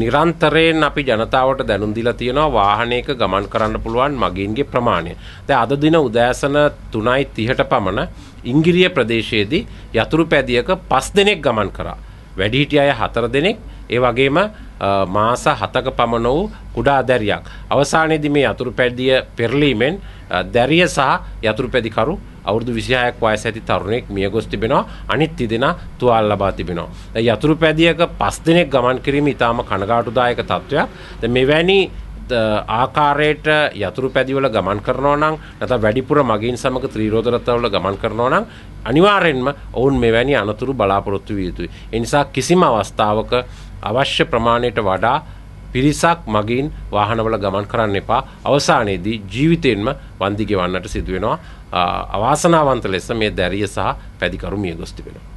නිරන්තරයෙන් අපි ජනතාවට දැනුම් දීලා තියෙනවා වාහනයක ගමන් කරන්න පුළුවන් මගීන්ගේ ප්‍රමාණය. දැන් අද දින උදෑසන 3:30ට පමණ ඉංගිරිය ප්‍රදේශයේදී යතුරු පැදියක 5 දෙනෙක් ගමන් කරා. වැඩිහිටි අය 4 දෙනෙක්, ඒ වගේම මාස 7ක පමණ වූ කුඩා දැරියක්. අවසානයේදී මේ යතුරු පැදිය පෙරලීමෙන් දැරිය සහ යතුරු පැදිකරු අවුරදු විසිහයක් වයස ඇති තරුණෙක් මිය ගොස් තිබෙනවා අනිත් තිදෙන තුවාල් ලබා තිබෙනවා. යතුරු පැදියක පස් දෙනෙක් ගමන් කිරීම ඉතාම කනගාටුදායක තත්ත්වයක්. මෙවැනි ආකාරයට යතුරු පැදිවල ගමන් කරනවා නම් නැත්නම් වැඩිපුර මගින් සමග ත්‍රිරෝද රථවල ගමන් කරනවා නම් අනිවාර්යෙන්ම ඔවුන් මෙවැනි අනතුරු බලාපොරොත්තු විය යුතුයි. ඒ නිසා කිසිම අවස්ථාවක අවශ්‍ය ප්‍රමාණයට වඩා පිරිසක් මගින් වාහනවල ගමන් කරන්න එපා. අවසානයේදී ජීවිතයෙන්ම වන්දි ගෙවන්නට සිදු වෙනවා. අවාසනාවන්ත ලෙස මේ දැරිය සහ පැදිකරු මියගොස් තිබෙනවා.